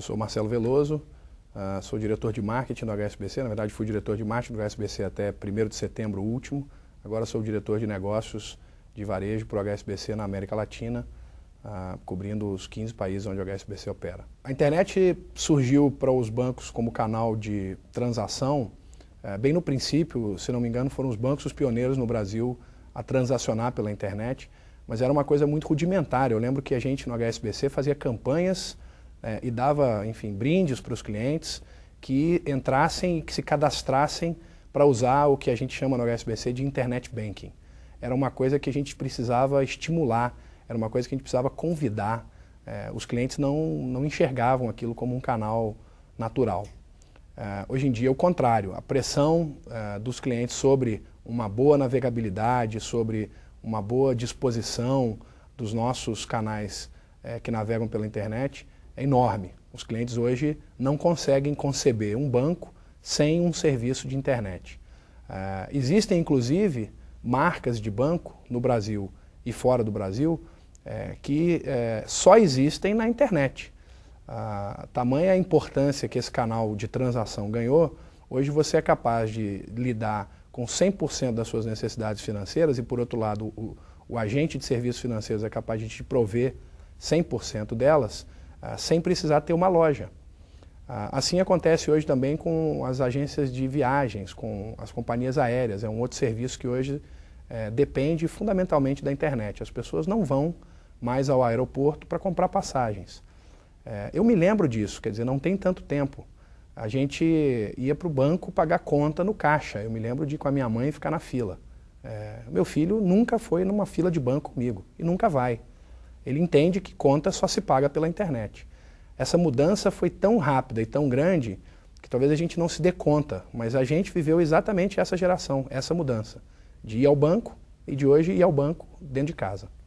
Eu sou Marcelo Veloso, uh, sou diretor de marketing do HSBC. Na verdade, fui diretor de marketing do HSBC até 1 de setembro último. Agora sou diretor de negócios de varejo para o HSBC na América Latina, uh, cobrindo os 15 países onde o HSBC opera. A internet surgiu para os bancos como canal de transação. Uh, bem no princípio, se não me engano, foram os bancos os pioneiros no Brasil a transacionar pela internet, mas era uma coisa muito rudimentar. Eu lembro que a gente no HSBC fazia campanhas é, e dava, enfim, brindes para os clientes que entrassem e que se cadastrassem para usar o que a gente chama no HSBC de internet banking. Era uma coisa que a gente precisava estimular, era uma coisa que a gente precisava convidar. É, os clientes não, não enxergavam aquilo como um canal natural. É, hoje em dia é o contrário, a pressão é, dos clientes sobre uma boa navegabilidade, sobre uma boa disposição dos nossos canais é, que navegam pela internet é enorme. Os clientes hoje não conseguem conceber um banco sem um serviço de internet. Uh, existem, inclusive, marcas de banco no Brasil e fora do Brasil é, que é, só existem na internet. Ah, tamanha a importância que esse canal de transação ganhou, hoje você é capaz de lidar com 100% das suas necessidades financeiras e, por outro lado, o, o agente de serviços financeiros é capaz de te prover 100% delas ah, sem precisar ter uma loja. Ah, assim acontece hoje também com as agências de viagens, com as companhias aéreas. É um outro serviço que hoje é, depende fundamentalmente da internet. As pessoas não vão mais ao aeroporto para comprar passagens. É, eu me lembro disso, quer dizer, não tem tanto tempo. A gente ia para o banco pagar conta no caixa. Eu me lembro de ir com a minha mãe ficar na fila. É, meu filho nunca foi numa fila de banco comigo e nunca vai. Ele entende que conta só se paga pela internet. Essa mudança foi tão rápida e tão grande que talvez a gente não se dê conta, mas a gente viveu exatamente essa geração, essa mudança, de ir ao banco e de hoje ir ao banco dentro de casa.